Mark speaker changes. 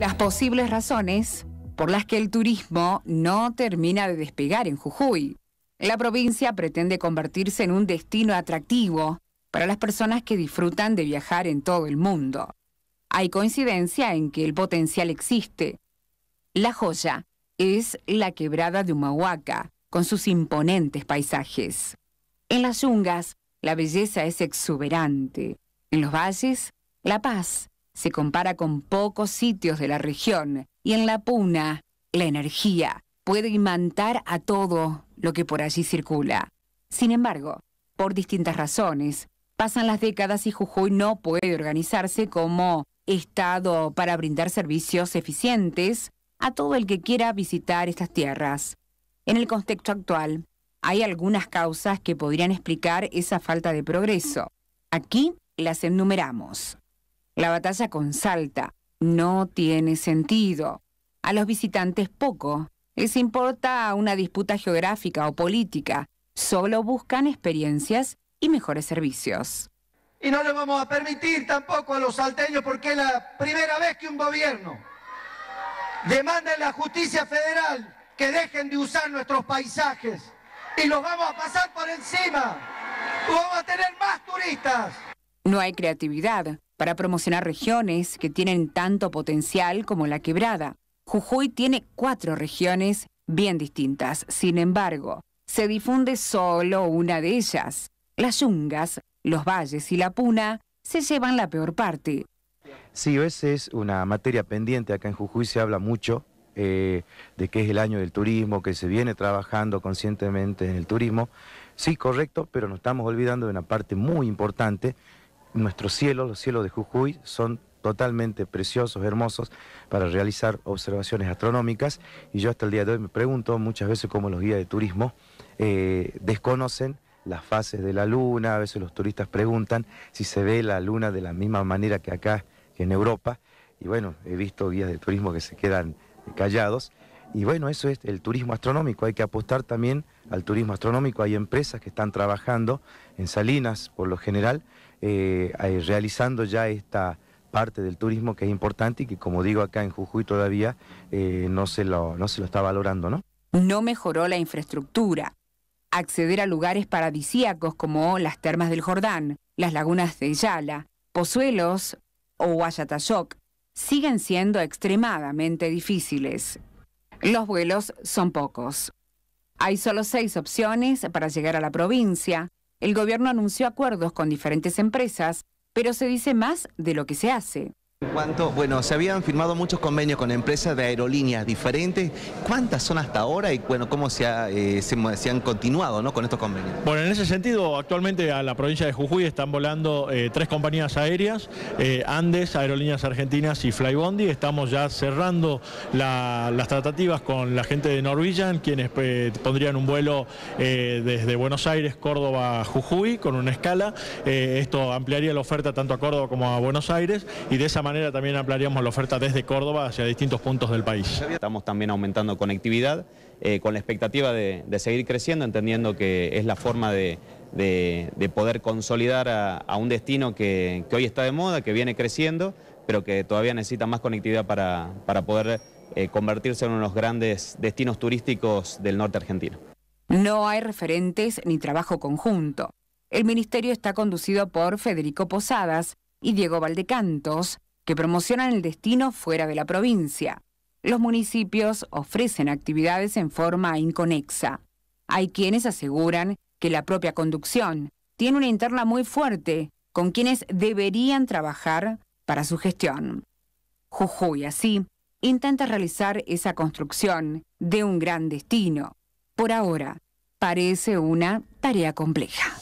Speaker 1: Las posibles razones por las que el turismo no termina de despegar en Jujuy. La provincia pretende convertirse en un destino atractivo para las personas que disfrutan de viajar en todo el mundo. Hay coincidencia en que el potencial existe. La joya es la quebrada de Humahuaca, con sus imponentes paisajes. En las yungas, la belleza es exuberante. En los valles, la paz se compara con pocos sitios de la región y en la puna la energía puede imantar a todo lo que por allí circula. Sin embargo, por distintas razones, pasan las décadas y Jujuy no puede organizarse como Estado para brindar servicios eficientes a todo el que quiera visitar estas tierras. En el contexto actual, hay algunas causas que podrían explicar esa falta de progreso. Aquí las enumeramos. La batalla con Salta no tiene sentido. A los visitantes poco. Les importa una disputa geográfica o política. Solo buscan experiencias y mejores servicios.
Speaker 2: Y no le vamos a permitir tampoco a los salteños porque es la primera vez que un gobierno demanda en la justicia federal que dejen de usar nuestros paisajes y los vamos a pasar por encima. Vamos a tener más turistas.
Speaker 1: No hay creatividad, para promocionar regiones que tienen tanto potencial como la quebrada. Jujuy tiene cuatro regiones bien distintas, sin embargo, se difunde solo una de ellas. Las yungas, los valles y la puna se llevan la peor parte.
Speaker 2: Sí, esa es una materia pendiente. Acá en Jujuy se habla mucho eh, de que es el año del turismo, que se viene trabajando conscientemente en el turismo. Sí, correcto, pero nos estamos olvidando de una parte muy importante nuestros cielos, los cielos de Jujuy, son totalmente preciosos, hermosos, para realizar observaciones astronómicas. Y yo hasta el día de hoy me pregunto muchas veces cómo los guías de turismo eh, desconocen las fases de la luna, a veces los turistas preguntan si se ve la luna de la misma manera que acá, que en Europa. Y bueno, he visto guías de turismo que se quedan callados. Y bueno, eso es el turismo astronómico. Hay que apostar también al turismo astronómico. Hay empresas que están trabajando en Salinas, por lo general, eh, eh, realizando ya esta parte del turismo que es importante y que como digo acá en Jujuy todavía eh, no, se lo, está valorando, ¿no?
Speaker 1: No mejoró la infraestructura. Acceder a lugares paradisíacos como las termas del Jordán, las lagunas de Yala, Pozuelos o Guayatayoc siguen siendo extremadamente difíciles. Los vuelos son pocos. Hay solo seis opciones para llegar a la provincia, el gobierno anunció acuerdos con diferentes empresas, pero se dice más de lo que se hace
Speaker 2: bueno, se habían firmado muchos convenios con empresas de aerolíneas diferentes. ¿Cuántas son hasta ahora y bueno, cómo se, eh, han continuado ¿no? con estos convenios?
Speaker 3: Bueno, en ese sentido, actualmente a la provincia de Jujuy están volando eh, tres compañías aéreas, eh, Andes, Aerolíneas Argentinas y Flybondi. Estamos ya cerrando las tratativas con la gente de Norwegian, quienes pondrían un vuelo desde Buenos Aires, Córdoba, Jujuy, con una escala. esto ampliaría la oferta tanto a Córdoba como a Buenos Aires y de esa manera también ampliaríamos la oferta desde Córdoba hacia distintos puntos del país. Estamos también aumentando conectividad eh, con la expectativa de,
Speaker 2: seguir creciendo, entendiendo que es la forma de, poder consolidar a, un destino que, hoy está de moda, que viene creciendo, pero que todavía necesita más conectividad para, poder eh, convertirse en uno de los grandes destinos turísticos del norte argentino.
Speaker 1: No hay referentes ni trabajo conjunto. El ministerio está conducido por Federico Posadas y Diego Valdecantos, que promocionan el destino fuera de la provincia. Los municipios ofrecen actividades en forma inconexa. Hay quienes aseguran que la propia conducción tiene una interna muy fuerte con quienes deberían trabajar para su gestión. Jujuy, así, intenta realizar esa construcción de un gran destino. Por ahora, parece una tarea compleja.